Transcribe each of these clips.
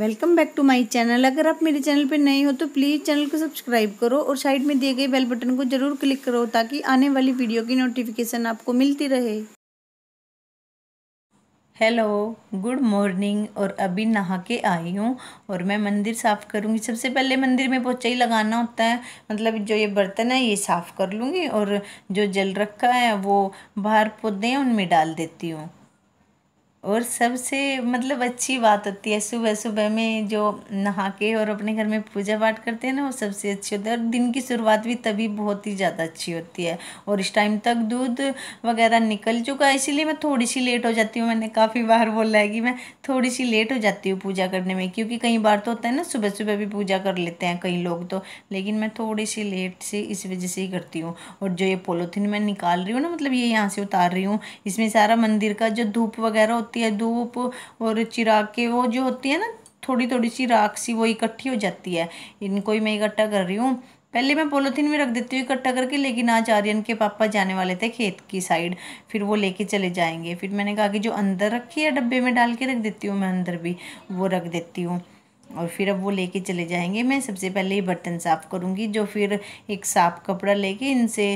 welcome back to my channel अगर आप मेरे चैनल पर नए हो तो प्लीज़ चैनल को सब्सक्राइब करो और साइड में दिए गए बेल बटन को जरूर क्लिक करो ताकि आने वाली वीडियो की नोटिफिकेशन आपको मिलती रहे हेलो गुड मॉर्निंग और अभी नहा के आई हूँ और मैं मंदिर साफ़ करूँगी सबसे पहले मंदिर में पोचा ही लगाना होता है मतलब जो ये बर्तन है ये साफ़ कर लूँगी और जो जल रखा है वो बाहर पौधे हैं उनमें डाल देती हूँ और सबसे मतलब अच्छी बात होती है सुबह सुबह में जो नहा के और अपने घर में पूजा पाठ करते हैं ना वो सबसे अच्छी होती है और दिन की शुरुआत भी तभी बहुत ही ज़्यादा अच्छी होती है और इस टाइम तक दूध वगैरह निकल चुका है इसीलिए मैं थोड़ी सी लेट हो जाती हूँ मैंने काफ़ी बार बोला है कि मैं थोड़ी सी लेट हो जाती हूँ पूजा करने में क्योंकि कई बार तो होता है ना सुबह सुबह भी पूजा कर लेते हैं कई लोग तो लेकिन मैं थोड़ी सी लेट से इस वजह से ही करती हूँ और जो ये पोलोथीन मैं निकाल रही हूँ ना मतलब ये यहाँ से उतार रही हूँ इसमें सारा मंदिर का जो धूप वगैरह होती है धूप और चिराग वो जो होती है ना थोड़ी थोड़ी सी राख सी वो इकट्ठी हो जाती है इनको ही मैं इकट्ठा कर रही हूँ पहले मैं पोलोथीन में रख देती हूँ इकट्ठा करके लेकिन आज आर्यन के पापा जाने वाले थे खेत की साइड फिर वो लेके चले जाएंगे फिर मैंने कहा कि जो अंदर रखी है डब्बे में डाल के रख देती हूँ मैं अंदर भी वो रख देती हूँ और फिर अब वो लेके चले जाएंगे मैं सबसे पहले ही बर्तन साफ़ करूँगी जो फिर एक साफ कपड़ा लेके इनसे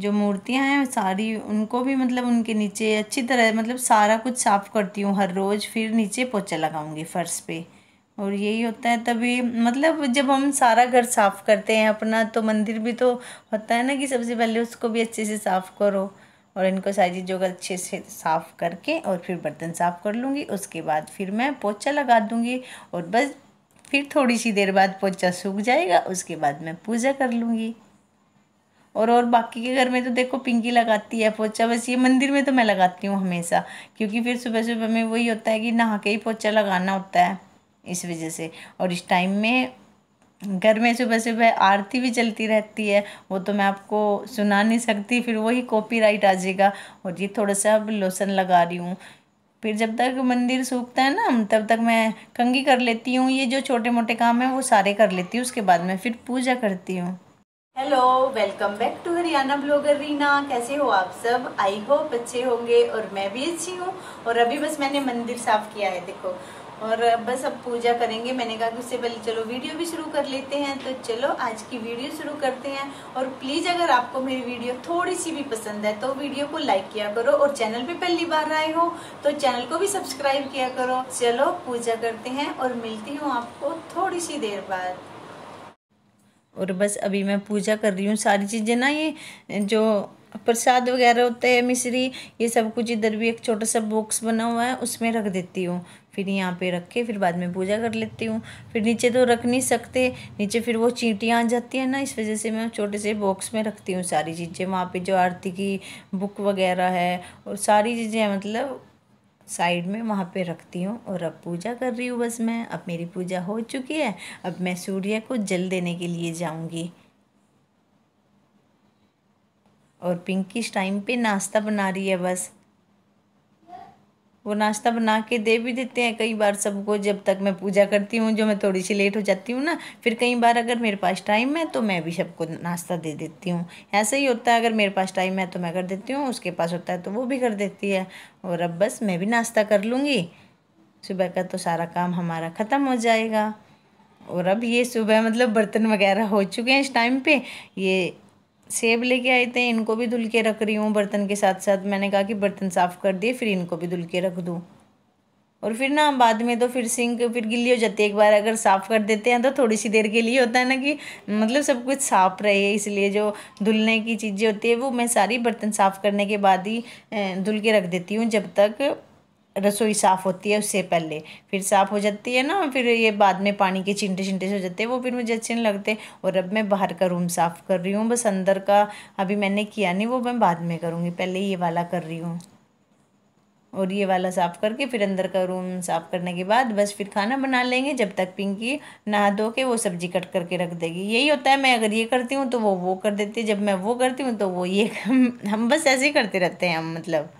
जो मूर्तियाँ हैं सारी उनको भी मतलब उनके नीचे अच्छी तरह मतलब सारा कुछ साफ़ करती हूँ हर रोज़ फिर नीचे पोछा लगाऊँगी फ़र्श पे और यही होता है तभी मतलब जब हम सारा घर साफ़ करते हैं अपना तो मंदिर भी तो होता है ना कि सबसे पहले उसको भी अच्छे से साफ़ करो और इनको सारी चीज़ों का अच्छे से साफ़ करके और फिर बर्तन साफ़ कर लूँगी उसके बाद फिर मैं पोछा लगा दूँगी और बस फिर थोड़ी सी देर बाद पोछा सूख जाएगा उसके बाद मैं पूजा कर लूँगी और और बाकी के घर में तो देखो पिंकी लगाती है पोछा बस ये मंदिर में तो मैं लगाती हूँ हमेशा क्योंकि फिर सुबह सुबह में वही होता है कि नहा के ही पोछा लगाना होता है इस वजह से और इस टाइम में घर में सुबह सुबह आरती भी चलती रहती है वो तो मैं आपको सुना नहीं सकती फिर वही कॉपीराइट आ जाएगा और ये थोड़ा सा अब लोसन लगा रही हूँ फिर जब तक मंदिर सूखता है ना तब तक मैं कंगी कर लेती हूँ ये जो छोटे मोटे काम हैं वो सारे कर लेती हूँ उसके बाद मैं फिर पूजा करती हूँ hello welcome back to Haryana blogger Reena कैसे हो आप सब आई होप अच्छे होंगे और मैं भी अच्छी हूँ और अभी बस मैंने मंदिर साफ किया है देखो और बस अब पूजा करेंगे मैंने कहा कि उससे पहले चलो वीडियो भी शुरू कर लेते हैं तो चलो आज की वीडियो शुरू करते हैं और प्लीज़ अगर आपको मेरी वीडियो थोड़ी सी भी पसंद है तो वीडियो को लाइक किया करो और चैनल पे पहली बार आए हो तो चैनल को भी सब्सक्राइब किया करो चलो पूजा करते हैं और मिलती हूँ आपको थोड़ी सी देर बाद और बस अभी मैं पूजा कर रही हूँ सारी चीज़ें ना ये जो प्रसाद वगैरह होते हैं मिश्री ये सब कुछ इधर भी एक छोटा सा बॉक्स बना हुआ है उसमें रख देती हूँ फिर यहाँ पे रख के फिर बाद में पूजा कर लेती हूँ फिर नीचे तो रख नहीं सकते नीचे फिर वो चींटियाँ आ जाती हैं ना इस वजह से मैं छोटे से बॉक्स में रखती हूँ सारी चीज़ें वहाँ पे जो आरती की बुक वगैरह है और सारी चीज़ें मतलब साइड में वहाँ पे रखती हूँ और अब पूजा कर रही हूँ बस मैं अब मेरी पूजा हो चुकी है अब मैं सूर्य को जल देने के लिए जाऊँगी और पिंकिश टाइम पे नाश्ता बना रही है बस वो नाश्ता बना के दे भी देते हैं कई बार सबको जब तक मैं पूजा करती हूँ जो मैं थोड़ी सी लेट हो जाती हूँ ना फिर कई बार अगर मेरे पास टाइम है तो मैं भी सबको नाश्ता दे देती हूँ ऐसा ही होता है अगर मेरे पास टाइम है तो मैं कर देती हूँ उसके पास होता है तो वो भी कर देती है और अब बस मैं भी नाश्ता कर लूँगी सुबह का तो सारा काम हमारा ख़त्म हो जाएगा और अब ये सुबह मतलब बर्तन वगैरह हो चुके हैं इस टाइम पे ये सेब लेके आए थे इनको भी धुल के रख रही हूँ बर्तन के साथ साथ मैंने कहा कि बर्तन साफ़ कर दिए फिर इनको भी धुल के रख दूँ और फिर ना बाद में तो फिर सिंक फिर गिल्ली हो जाती है एक बार अगर साफ़ कर देते हैं तो थोड़ी सी देर के लिए होता है ना कि मतलब सब कुछ साफ़ रहे इसलिए जो धुलने की चीज़ें होती है वो मैं सारी बर्तन साफ़ करने के बाद ही धुल के रख देती हूँ जब तक रसोई साफ़ होती है उससे पहले फिर साफ़ हो जाती है ना फिर ये बाद में पानी के चिंटे चिंटे से हो जाते हैं वो फिर मुझे अच्छे नहीं लगते और अब मैं बाहर का रूम साफ़ कर रही हूँ बस अंदर का अभी मैंने किया नहीं वो मैं बाद में करूँगी पहले ये वाला कर रही हूँ और ये वाला साफ़ करके फिर अंदर का रूम साफ़ करने के बाद बस फिर खाना बना लेंगे जब तक पिंकी नहा धो के वो सब्ज़ी कट करके रख देगी यही होता है मैं अगर ये करती हूँ तो वो वो कर देती है जब मैं वो करती हूँ तो वो ये हम बस ऐसे ही करते रहते हैं हम मतलब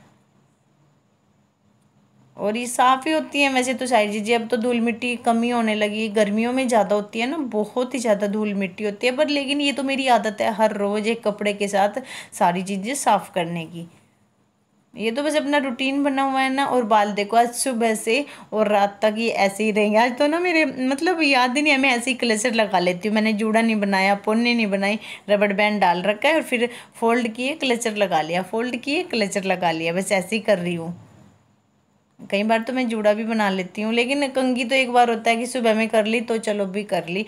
और ये साफ़ ही होती है वैसे तो साहिर जी जी अब तो धूल मिट्टी कम ही होने लगी गर्मियों में ज़्यादा होती है ना बहुत ही ज़्यादा धूल मिट्टी होती है पर लेकिन ये तो मेरी आदत है हर रोज़ एक कपड़े के साथ सारी चीज़ें साफ़ करने की ये तो बस अपना रूटीन बना हुआ है ना और बाल देखो आज सुबह से और रात तक ये ऐसे ही रहेंगे आज तो ना मेरे मतलब याद ही नहीं है मैं ऐसे ही क्लेसर लगा लेती हूँ मैंने जूड़ा नहीं बनाया पोने नहीं बनाई रबड़ बैंड डाल रखा है और फिर फोल्ड किए क्लेचर लगा लिया फोल्ड किए क्लेचर लगा लिया बस ऐसे ही कर रही हूँ कई बार तो मैं जूड़ा भी बना लेती हूँ लेकिन कंगी तो एक बार होता है कि सुबह में कर ली तो चलो भी कर ली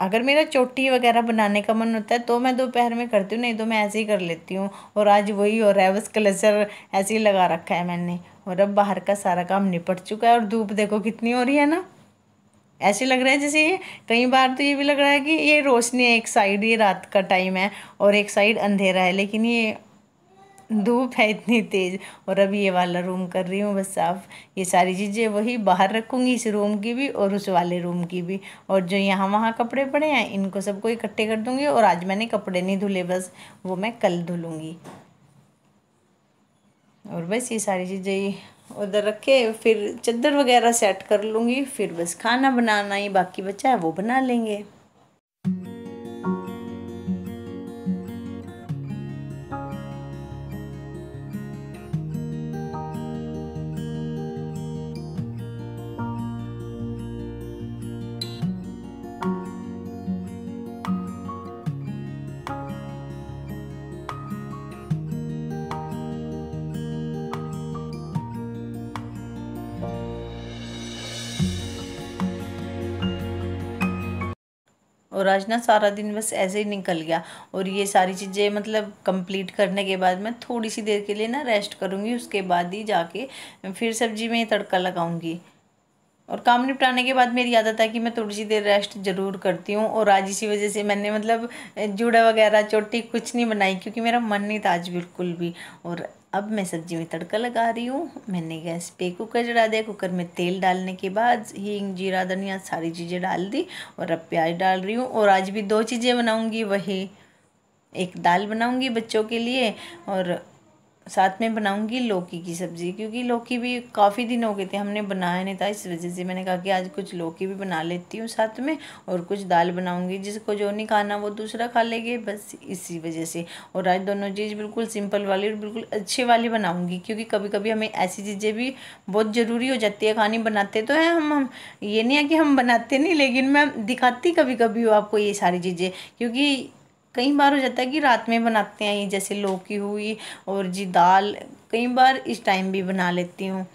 अगर मेरा चोटी वगैरह बनाने का मन होता है तो मैं दोपहर में करती हूँ नहीं तो मैं ऐसे ही कर लेती हूँ और आज वही हो रहा है बस क्लचर ऐसे ही लगा रखा है मैंने और अब बाहर का सारा काम निपट चुका है और धूप देखो कितनी हो रही है ना ऐसे लग रहा है जैसे ये कई बार तो ये भी लग रहा है कि ये रोशनी है एक साइड ये रात का टाइम है और एक साइड अंधेरा है लेकिन ये धूप है इतनी तेज़ और अभी ये वाला रूम कर रही हूँ बस साफ ये सारी चीज़ें वही बाहर रखूँगी इस रूम की भी और उस वाले रूम की भी और जो यहाँ वहाँ कपड़े पड़े हैं इनको सबको इकट्ठे कर दूँगी और आज मैंने कपड़े नहीं धुले बस वो मैं कल धुलूँगी और बस ये सारी चीज़ें उधर रखे फिर चद्दर वगैरह सेट कर लूँगी फिर बस खाना बनाना ही बाकी बचा है वो बना लेंगे और आज ना सारा दिन बस ऐसे ही निकल गया और ये सारी चीज़ें मतलब कंप्लीट करने के बाद मैं थोड़ी सी देर के लिए ना रेस्ट करूँगी उसके बाद ही जाके फिर सब्जी में तड़का लगाऊँगी और काम निपटाने के बाद मेरी आदत है कि मैं थोड़ी सी देर रेस्ट ज़रूर करती हूँ और आज इसी वजह से मैंने मतलब जूड़ा वगैरह चोटी कुछ नहीं बनाई क्योंकि मेरा मन नहीं था आज बिल्कुल भी और अब मैं सब्जी में तड़का लगा रही हूँ मैंने गैस पे कुकर चढ़ा दिया कुकर में तेल डालने के बाद हींग जीरा धनिया सारी चीज़ें डाल दी और अब प्याज डाल रही हूँ और आज भी दो चीज़ें बनाऊँगी वही एक दाल बनाऊँगी बच्चों के लिए और साथ में बनाऊंगी लौकी की सब्ज़ी क्योंकि लौकी भी काफ़ी दिन हो गए थे हमने बनाया नहीं था इस वजह से मैंने कहा कि आज कुछ लौकी भी बना लेती हूँ साथ में और कुछ दाल बनाऊंगी जिसको जो नहीं खाना वो दूसरा खा लेंगे बस इसी वजह से और आज दोनों चीज़ बिल्कुल सिंपल वाली और बिल्कुल अच्छी वाली बनाऊँगी क्योंकि कभी कभी हमें ऐसी चीज़ें भी बहुत ज़रूरी हो जाती है खानी बनाते तो हैं हम हम ये नहीं है कि हम बनाते नहीं लेकिन मैं दिखाती कभी कभी हूँ आपको ये सारी चीज़ें क्योंकि कई बार हो जाता है कि रात में बनाते हैं ये जैसे लौकी हुई और जी दाल कई बार इस टाइम भी बना लेती हूँ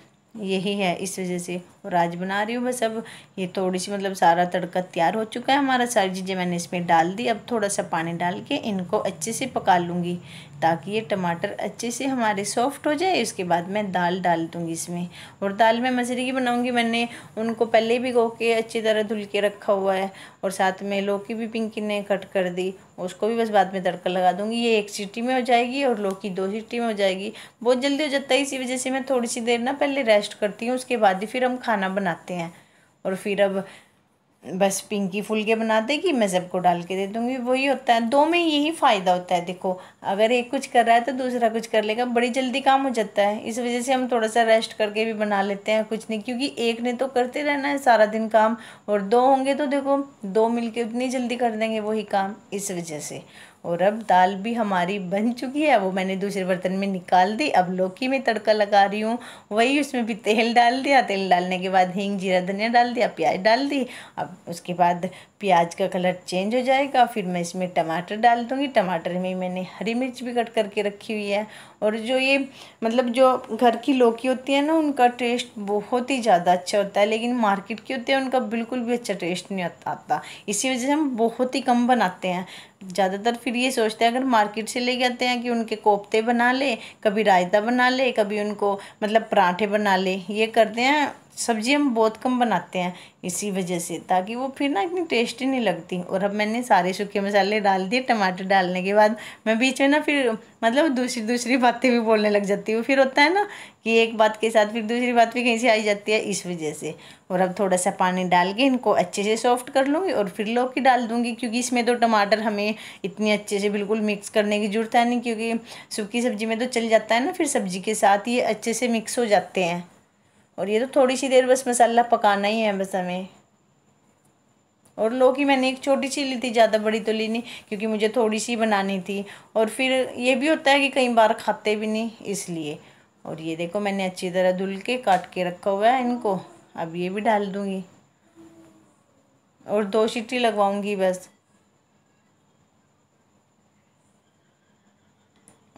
यही है इस वजह से और आज बना रही हूँ बस अब ये थोड़ी सी मतलब सारा तड़का तैयार हो चुका है हमारा सारी चीज़ें मैंने इसमें डाल दी अब थोड़ा सा पानी डाल के इनको अच्छे से पका लूँगी ताकि ये टमाटर अच्छे से हमारे सॉफ्ट हो जाए उसके बाद मैं दाल डाल दूँगी इसमें और दाल में मसरी की बनाऊँगी मैंने उनको पहले भी गो के अच्छी तरह धुल के रखा हुआ है और साथ में लौकी भी पिंकी ने कट कर दी उसको भी बस बाद में तड़का लगा दूँगी ये एक सीटी में हो जाएगी और लौकी दो सीटी में हो जाएगी बहुत जल्दी हो जाता है इसी वजह से मैं थोड़ी सी देर ना पहले रेस्ट करती हूँ उसके बाद ही फिर हम खाना खाना बनाते हैं और फिर अब बस पिंकी फुल के बना देगी मैं सबको डाल के दे दूँगी वही होता है दो में यही फ़ायदा होता है देखो अगर एक कुछ कर रहा है तो दूसरा कुछ कर लेगा बड़ी जल्दी काम हो जाता है इस वजह से हम थोड़ा सा रेस्ट करके भी बना लेते हैं कुछ नहीं क्योंकि एक ने तो करते रहना है सारा दिन काम और दो होंगे तो देखो दो मिल उतनी जल्दी कर देंगे वही काम इस वजह से और अब दाल भी हमारी बन चुकी है वो मैंने दूसरे बर्तन में निकाल दी अब लौकी में तड़का लगा रही हूँ वही उसमें भी तेल डाल दिया तेल डालने के बाद हींग जीरा धनिया डाल दिया प्याज डाल दी अब उसके बाद प्याज का कलर चेंज हो जाएगा फिर मैं इसमें टमाटर डाल दूँगी टमाटर में मैंने हरी मिर्च भी कट करके रखी हुई है और जो ये मतलब जो घर की लौकी होती है ना उनका टेस्ट बहुत ही ज़्यादा अच्छा होता है लेकिन मार्केट की होती है उनका बिल्कुल भी अच्छा टेस्ट नहीं आता इसी वजह से हम बहुत ही कम बनाते हैं ज़्यादातर फिर ये सोचते हैं अगर मार्केट से ले जाते हैं कि उनके कोफ्ते बना ले कभी रायता बना ले कभी उनको मतलब पराठे बना ले ये करते हैं सब्जी हम बहुत कम बनाते हैं इसी वजह से ताकि वो फिर ना इतनी टेस्टी नहीं लगती और अब मैंने सारे सूखे मसाले डाल दिए टमाटर डालने के बाद मैं बीच में ना फिर मतलब दूसरी दूसरी बातें भी बोलने लग जाती हूँ फिर होता है ना कि एक बात के साथ फिर दूसरी बात भी कहीं से आई जाती है इस वजह से और अब थोड़ा सा पानी डाल के इनको अच्छे से सॉफ्ट कर लूँगी और फिर लोग डाल दूँगी क्योंकि इसमें तो टमाटर हमें इतनी अच्छे से बिल्कुल मिक्स करने की ज़रूरत है नहीं क्योंकि सूखी सब्जी में तो चल जाता है ना फिर सब्जी के साथ ये अच्छे से मिक्स हो जाते हैं और ये तो थोड़ी सी देर बस मसाला पकाना ही है बस हमें और लौकी मैंने एक छोटी सी ली थी ज़्यादा बड़ी तो ली नहीं क्योंकि मुझे थोड़ी सी बनानी थी और फिर ये भी होता है कि कई बार खाते भी नहीं इसलिए और ये देखो मैंने अच्छी तरह धुल के काट के रखा हुआ है इनको अब ये भी डाल दूँगी और दो सीटी लगवाऊँगी बस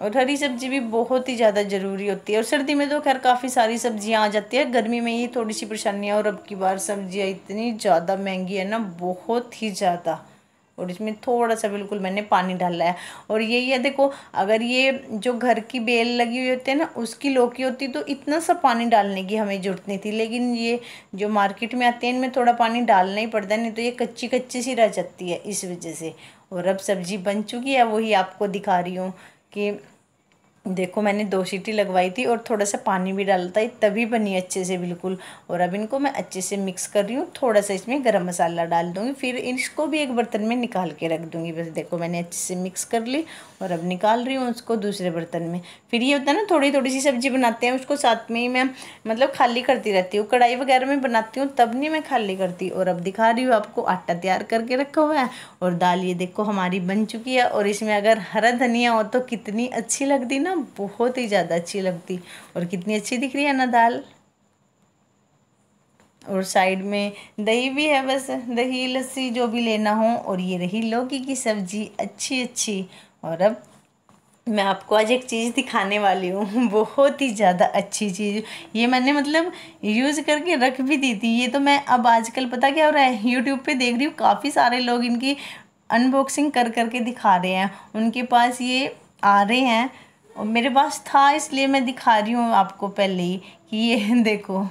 और हरी सब्जी भी बहुत ही ज़्यादा ज़रूरी होती है और सर्दी में तो खैर काफ़ी सारी सब्जियां आ जाती है गर्मी में ये थोड़ी सी परेशानी है और अब की बार सब्जियां इतनी ज़्यादा महंगी है ना बहुत ही ज़्यादा और इसमें थोड़ा सा बिल्कुल मैंने पानी डाला है और यही है देखो अगर ये जो घर की बेल लगी हुई होती है ना उसकी लौकी होती तो इतना सा पानी डालने की हमें ज़रूरत नहीं थी लेकिन ये जो मार्केट में आते हैं इनमें थोड़ा पानी डालना ही पड़ता है नहीं तो ये कच्ची कच्ची सी रह जाती है इस वजह से और अब सब्जी बन चुकी है वही आपको दिखा रही हूँ 给。देखो मैंने दो सीटी लगवाई थी और थोड़ा सा पानी भी डाला था तभी बनी अच्छे से बिल्कुल और अब इनको मैं अच्छे से मिक्स कर रही हूँ थोड़ा सा इसमें गरम मसाला डाल दूँगी फिर इसको भी एक बर्तन में निकाल के रख दूँगी बस देखो मैंने अच्छे से मिक्स कर ली और अब निकाल रही हूँ उसको दूसरे बर्तन में फिर ये होता है ना थोड़ी थोड़ी सी सब्जी बनाते हैं उसको साथ में ही मैं मतलब खाली करती रहती हूँ कढ़ाई वगैरह में बनाती हूँ तब नहीं मैं खाली करती और अब दिखा रही हूँ आपको आटा तैयार करके रखा हुआ है और दाल ये देखो हमारी बन चुकी है और इसमें अगर हरा धनिया हो तो कितनी अच्छी लगती ना ना बहुत ही ज़्यादा अच्छी लगती और कितनी अच्छी दिख रही है ना दाल और साइड में दही भी है बस दही लस्सी जो भी लेना हो और ये रही लौकी की सब्ज़ी अच्छी अच्छी और अब मैं आपको आज एक चीज़ दिखाने वाली हूँ बहुत ही ज़्यादा अच्छी चीज़ ये मैंने मतलब यूज़ करके रख भी दी थी ये तो मैं अब आजकल पता क्या हो रहा है यूट्यूब पे देख रही हूँ काफ़ी सारे लोग इनकी अनबॉक्सिंग कर करके दिखा रहे हैं उनके पास ये आ रहे हैं और मेरे पास था इसलिए मैं दिखा रही हूँ आपको पहले ही कि ये देखो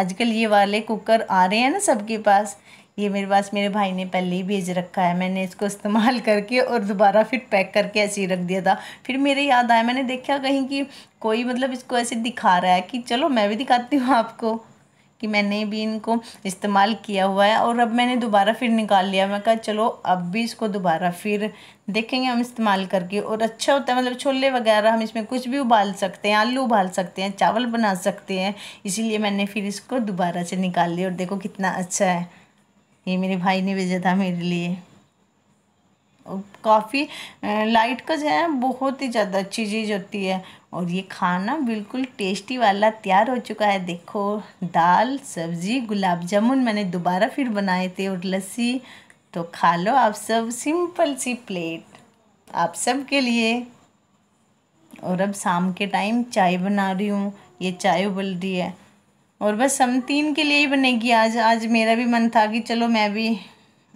आजकल ये वाले कुकर आ रहे हैं ना सबके पास ये मेरे पास मेरे भाई ने पहले ही भेज रखा है मैंने इसको इस्तेमाल करके और दोबारा फिर पैक करके ऐसे ही रख दिया था फिर मेरे याद आया मैंने देखा कहीं कि कोई मतलब इसको ऐसे दिखा रहा है कि चलो मैं भी दिखाती हूँ आपको कि मैंने भी इनको इस्तेमाल किया हुआ है और अब मैंने दोबारा फिर निकाल लिया मैं कहा चलो अब भी इसको दोबारा फिर देखेंगे हम इस्तेमाल करके और अच्छा होता है मतलब छोले वगैरह हम इसमें कुछ भी उबाल सकते हैं आलू उबाल सकते हैं चावल बना सकते हैं इसीलिए मैंने फिर इसको दोबारा से निकाल लिया और देखो कितना अच्छा है ये मेरे भाई ने भेजा था मेरे लिए काफ़ी लाइट का जो है बहुत ही ज़्यादा अच्छी चीज़ होती है और ये खाना बिल्कुल टेस्टी वाला तैयार हो चुका है देखो दाल सब्ज़ी गुलाब जामुन मैंने दोबारा फिर बनाए थे और लस्सी तो खा लो आप सब सिंपल सी प्लेट आप सब के लिए और अब शाम के टाइम चाय बना रही हूँ ये चाय उबल रही है और बस हम तीन के लिए ही बनेगी आज आज मेरा भी मन था कि चलो मैं भी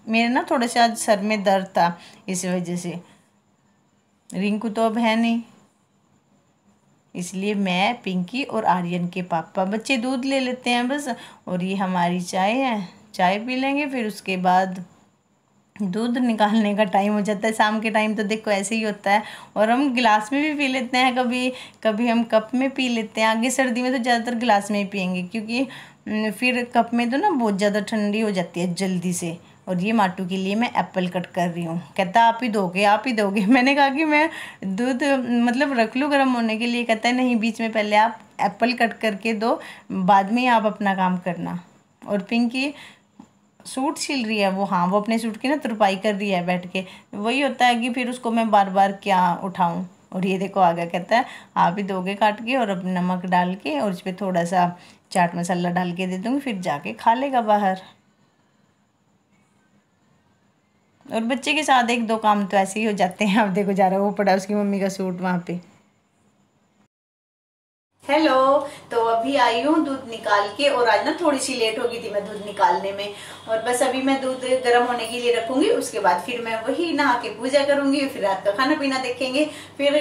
मेरे ना थोड़ा सा आज सर में दर्द था इस वजह से रिंकू तो अब है नहीं इसलिए मैं पिंकी और आर्यन के पापा बच्चे दूध ले लेते हैं बस और ये हमारी चाय है चाय पी लेंगे फिर उसके बाद दूध निकालने का टाइम हो जाता है शाम के टाइम तो देखो ऐसे ही होता है और हम गिलास में भी पी लेते हैं कभी कभी हम कप में पी लेते हैं आगे सर्दी में तो ज़्यादातर गिलास में ही पियेंगे क्योंकि फिर कप में तो ना बहुत ज़्यादा ठंडी हो जाती है जल्दी से और ये माटू के लिए मैं एप्पल कट कर रही हूँ कहता आप ही दोगे आप ही दोगे मैंने कहा कि मैं दूध मतलब रख लूँ गर्म होने के लिए कहता है नहीं बीच में पहले आप एप्पल कट करके दो बाद में आप अपना काम करना और पिंकी सूट सिल रही है वो हाँ वो अपने सूट की ना तुरपाई कर रही है बैठ के वही होता है कि फिर उसको मैं बार बार क्या उठाऊँ और ये देखो आगे कहता है आप ही दोगे काट के और अब नमक डाल के और उस पर थोड़ा सा चाट मसाला डाल के दे दूँगी फिर जाके खा लेगा बाहर और बच्चे के साथ एक दो काम तो ऐसे ही हो जाते हैं आप देखो जा रहा वो पड़ा उसकी मम्मी का सूट वहाँ पे हेलो तो अभी आई हूँ दूध निकाल के और आज ना थोड़ी सी लेट हो गई थी मैं दूध निकालने में और बस अभी मैं दूध गर्म होने के लिए रखूंगी उसके बाद फिर मैं वही नहा के पूजा करूंगी फिर रात का खाना पीना देखेंगे फिर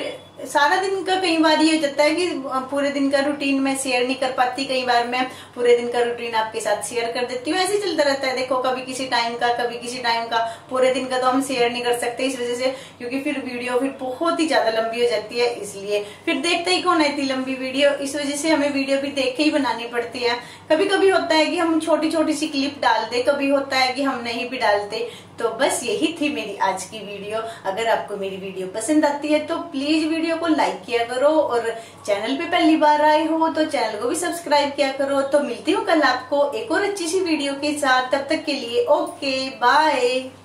सारा दिन का कई बार ये हो जाता है कि पूरे दिन का रूटीन मैं शेयर नहीं कर पाती कई बार मैं पूरे दिन का रूटीन आपके साथ शेयर कर देती हूँ ऐसे चलता रहता है देखो कभी किसी टाइम का कभी किसी टाइम का पूरे दिन का तो हम शेयर नहीं कर सकते इस वजह से क्योंकि फिर वीडियो फिर बहुत ही ज्यादा लंबी हो जाती है इसलिए फिर देखते ही कौन है लंबी वीडियो इस वजह से हमें वीडियो भी देख के ही बनानी पड़ती है कभी कभी होता है कि हम छोटी छोटी सी क्लिप डाल दे कभी होता है कि हम नहीं भी डालते तो बस यही थी मेरी आज की वीडियो अगर आपको मेरी वीडियो पसंद आती है तो प्लीज वीडियो को लाइक किया करो और चैनल पे पहली बार आए हो तो चैनल को भी सब्सक्राइब किया करो तो मिलती हूँ कल आपको एक और अच्छी सी वीडियो के साथ तब तक के लिए ओके बाय